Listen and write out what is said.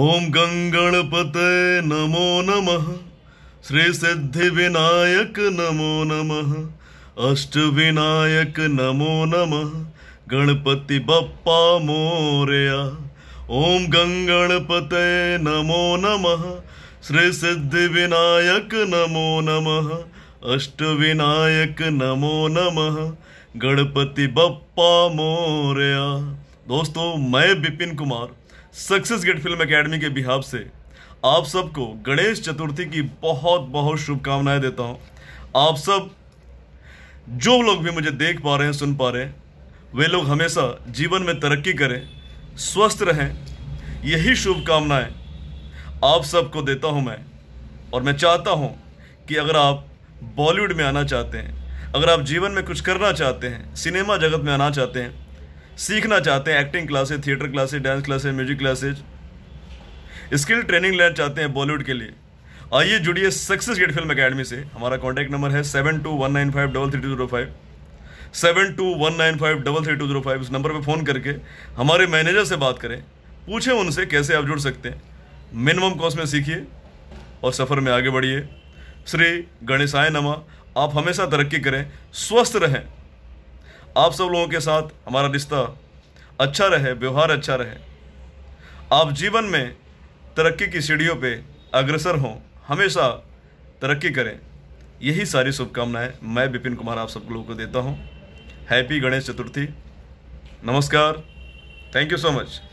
ओम गंगणपते नमो नमः श्री सिद्धि विनायक नमो नमः अष्ट विनायक नमो नमः गणपति बप्पा मोरया ओम गंगणपते नमो नमः श्री सिद्धि विनायक नमो नमः अष्ट विनायक नमो नमः गणपति बप्पा मोरया दोस्तों मैं Bipin Kumar success gate film academy के बिहाब से आप सबको गणेश चतुर्थी की बहुत बहुत शुभकामनाएं देता हूं आप सब जो लोग भी मुझे देख पा रहे हैं सुन पा रहे हैं वे लोग हमेशा जीवन में तरक्की करें स्वस्थ रहें यही शुभकामनाएं आप सबको देता हूं मैं और मैं चाहता हूं कि अगर आप बॉलीवुड में आना चाहते हैं अगर आप जीवन में कुछ करना चाहते हैं सिनेमा जगत में आना चाहते हैं सीखना चाहते हैं acting classes theatre classes dance classes music classes skill training लेना चाहते हैं बॉलीवुड के लिए आइए जुड़िए सक्सेस गेट फिल्म अकेडमी से हमारा कॉन्टैक्ट नंबर है seven two one nine five double three two zero five seven two one nine five double three two zero five इस नंबर पर फ़ोन करके हमारे मैनेजर से बात करें पूछें उनसे कैसे आप जुड़ सकते हैं मिनिमम कॉस्ट में सीखिए और सफ़र में आगे बढ़िए श्री गणेशाय नमा आप हमेशा तरक्की करें स्वस्थ रहें आप सब लोगों के साथ हमारा रिश्ता अच्छा रहे व्यवहार अच्छा रहे आप जीवन में तरक्की की सीढ़ियों पे अग्रसर हों हमेशा तरक्की करें यही सारी शुभकामनाएं मैं विपिन कुमार आप सब लोगों को देता हूँ हैप्पी गणेश चतुर्थी नमस्कार थैंक यू सो मच